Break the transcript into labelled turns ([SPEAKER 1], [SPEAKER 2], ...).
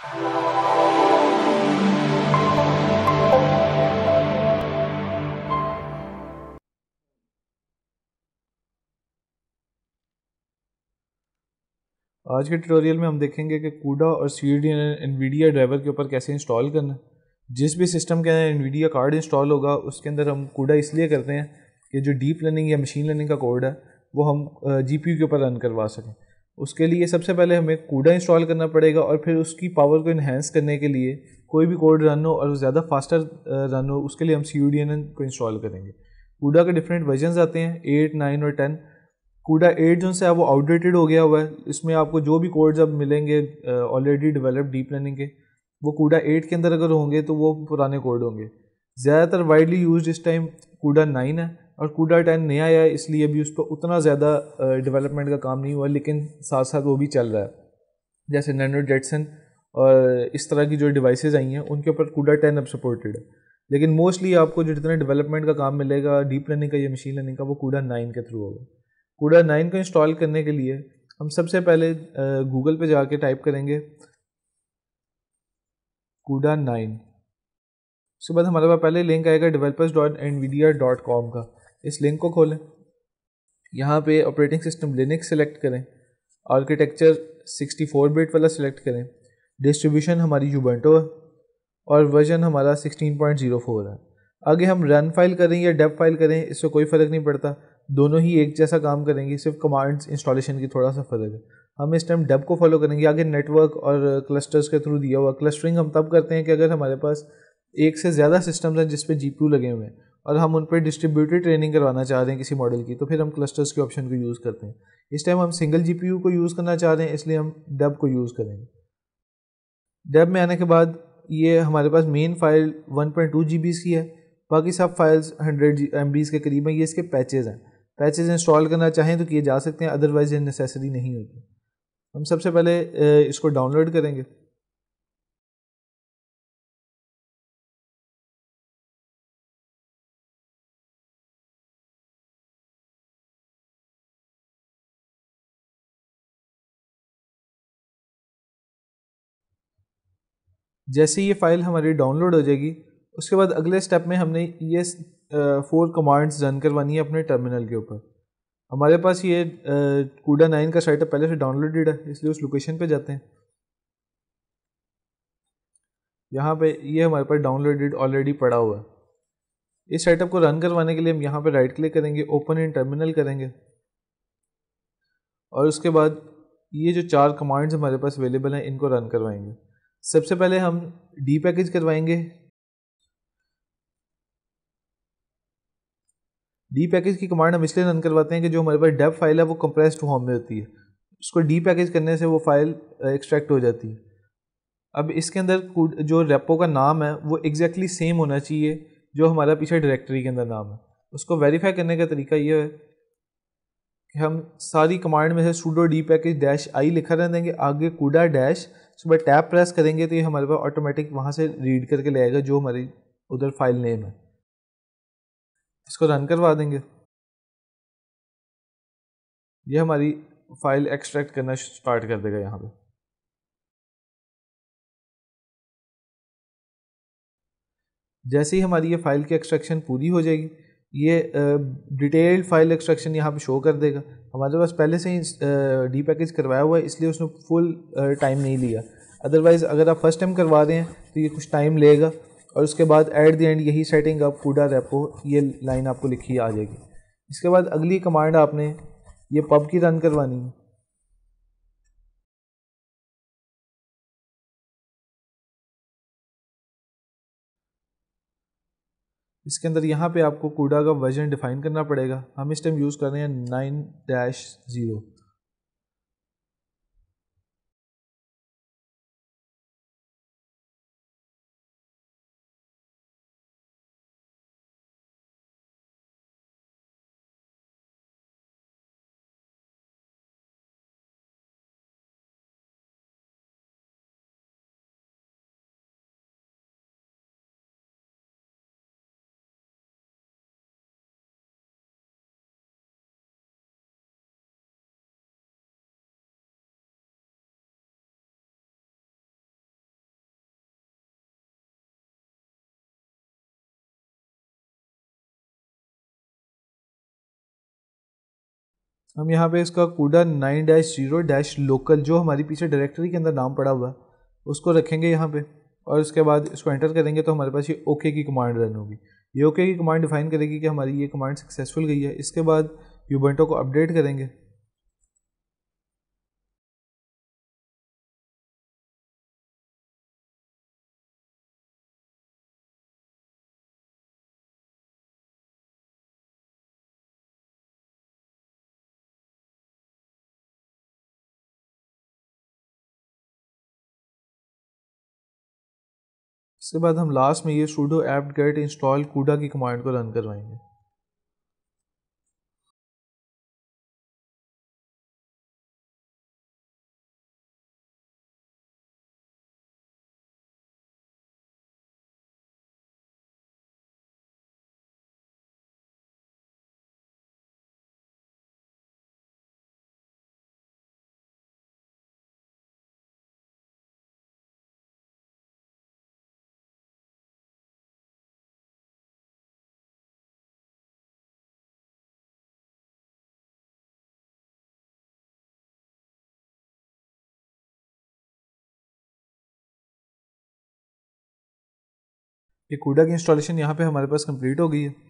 [SPEAKER 1] आज के ट्यूटोरियल में हम देखेंगे कि कूडा और सी डी एनवीडिया ड्राइवर के ऊपर कैसे इंस्टॉल करना है जिस भी सिस्टम के अंदर एनवीडिया कार्ड इंस्टॉल होगा उसके अंदर हम कूडा इसलिए करते हैं कि जो डीप लर्निंग या मशीन लर्निंग का कोड है वो हम जीपीयू यू के ऊपर रन करवा सकें उसके लिए सबसे पहले हमें कूडा इंस्टॉल करना पड़ेगा और फिर उसकी पावर को इन्हेंस करने के लिए कोई भी कोड रन हो और ज़्यादा फास्टर रन हो उसके लिए हम सी यू को इंस्टॉल करेंगे कूडा के डिफरेंट वर्जनस आते हैं एट नाइन और टेन कूडा एट जो से है वो आउटडेटेड हो गया हुआ है इसमें आपको जो भी कोड्स अब मिलेंगे ऑलरेडी डिवेलप डीप लर्निंग के वो कूडा एट के अंदर अगर होंगे तो वो पुराने कोड होंगे ज़्यादातर वाइडली यूज इस टाइम कूडा नाइन है और कूडा टेन नया आया है इसलिए अभी उस पर उतना ज़्यादा डेवलपमेंट का काम नहीं हुआ लेकिन साथ साथ वो भी चल रहा है जैसे नैनो जेटसन और इस तरह की जो डिवाइसेज आई हैं उनके ऊपर कूडा टेन अब सपोर्टेड है लेकिन मोस्टली आपको जो जितना डेवलपमेंट का काम मिलेगा डीप लर्निंग का या मशीन लर्निंग का वो कूडा नाइन के थ्रू होगा कूडा नाइन को इंस्टॉल करने के लिए हम सबसे पहले गूगल पे जाके टाइप करेंगे कूडा नाइन उसके बाद हमारे पास पहले लिंक आएगा developers dot N V dot com का इस लिंक को खोलें यहाँ पे ऑपरेटिंग सिस्टम लिनक्स सेलेक्ट करें आर्किटेक्चर 64 बिट वाला सेलेक्ट करें डिस्ट्रीब्यूशन हमारी यूबेंटो है और वर्जन हमारा 16.04 है आगे हम रन फाइल करें या डेप फाइल करें इससे कोई फ़र्क नहीं पड़ता दोनों ही एक जैसा काम करेंगे सिर्फ कमांड्स इंस्टॉलेशन की थोड़ा सा फ़र्क है हम इस टाइम डेप को फॉलो करेंगे आगे नेटवर्क और क्लस्टर्स के थ्रू दिया हुआ क्लस्टरिंग हम तब करते हैं कि अगर हमारे पास एक से ज़्यादा सिस्टम्स हैं जिस पे जीपीयू लगे हुए हैं और हम उन पर डिस्ट्रीब्यूटेड ट्रेनिंग करवाना चाह रहे हैं किसी मॉडल की तो फिर हम क्लस्टर्स के ऑप्शन को यूज़ करते हैं इस टाइम हम सिंगल जी को यूज़ करना चाह रहे हैं इसलिए हम डेब को यूज़ करेंगे डेब में आने के बाद ये हमारे पास मेन फाइल 1.2 पॉइंट की है बाकी सब फाइल्स 100 एम के करीब हैं ये इसके पैचेज़ हैं पैचेज़ इंस्टॉल करना चाहें तो
[SPEAKER 2] किए जा सकते हैं अदरवाइज़ ये नेसेसरी नहीं होती हम सबसे पहले इसको डाउनलोड करेंगे जैसे ये फ़ाइल हमारी डाउनलोड हो जाएगी उसके बाद अगले स्टेप में
[SPEAKER 1] हमने ये फोर कमांड्स रन करवानी है अपने टर्मिनल के ऊपर हमारे पास ये कूडा नाइन का साइटअप पहले से डाउनलोडेड है इसलिए उस लोकेशन पे जाते हैं यहाँ पे ये हमारे पास डाउनलोडेड ऑलरेडी पड़ा हुआ है इस सेटअप को रन करवाने के लिए हम यहाँ पे राइट क्लिक करेंगे ओपन इन टर्मिनल करेंगे और उसके बाद ये जो चार कमांड्स हमारे पास अवेलेबल हैं इनको रन करवाएंगे सबसे पहले हम डी पैकेज करवाएंगे डी पैकेज की कमांड हम इसलिए रन करवाते हैं कि जो हमारे पास डेप फाइल है वो कंप्रेस्ड फॉर्म में होती है उसको डी पैकेज करने से वो फाइल एक्सट्रैक्ट हो जाती है अब इसके अंदर जो रेपो का नाम है वो एग्जैक्टली exactly सेम होना चाहिए जो हमारा पीछे डायरेक्टरी के अंदर नाम है उसको वेरीफाई करने का तरीका ये है कि हम सारी कमांड में से sudo D package dash I लिखा रहने देंगे आगे कूडा डैश सुबह
[SPEAKER 2] टैप प्रेस करेंगे तो ये हमारे पास ऑटोमेटिक वहाँ से रीड करके ले जो हमारी उधर फाइल नेम है इसको रन करवा देंगे ये हमारी फाइल एक्सट्रैक्ट करना स्टार्ट कर देगा यहाँ पे जैसे ही हमारी ये फाइल की एक्सट्रैक्शन पूरी हो जाएगी ये डिटेल्ड फाइल एक्सट्रैक्शन यहाँ पे शो कर देगा
[SPEAKER 1] हमारे पास पहले से ही डी पैकेज करवाया हुआ है इसलिए उसने फुल टाइम नहीं लिया अदरवाइज़ अगर आप फर्स्ट टाइम करवा रहे हैं तो ये कुछ टाइम लेगा और उसके बाद एट द एंड यही सेटिंग
[SPEAKER 2] आप कूडा रेपो ये लाइन आपको लिखी आ जाएगी इसके बाद अगली कमांड आपने
[SPEAKER 3] ये पब की रन करवानी है
[SPEAKER 2] इसके अंदर यहाँ पे आपको कूड़ा का वजन डिफाइन करना पड़ेगा हम इस टाइम यूज़ कर रहे हैं नाइन
[SPEAKER 3] डैश ज़ीरो
[SPEAKER 2] हम यहाँ पे इसका CUDA nine dash zero dash local जो हमारी पीछे डायरेक्टरी के अंदर नाम पड़ा हुआ है
[SPEAKER 1] उसको रखेंगे यहाँ पे और उसके बाद इसको एंटर करेंगे तो हमारे पास ये ओके की कमांड रन होगी
[SPEAKER 2] ये ओके की कमांड डिफाइन करेगी कि हमारी ये कमांड सक्सेसफुल गई है इसके बाद यूबेंटो को अपडेट करेंगे
[SPEAKER 3] इसके बाद हम लास्ट में ये सूडो एप्ट गेट इंस्टॉल कूडा की कमांड को रन करवाएंगे ये कूडा की इंस्टॉलेशन यहाँ पे हमारे पास
[SPEAKER 2] कंप्लीट हो गई है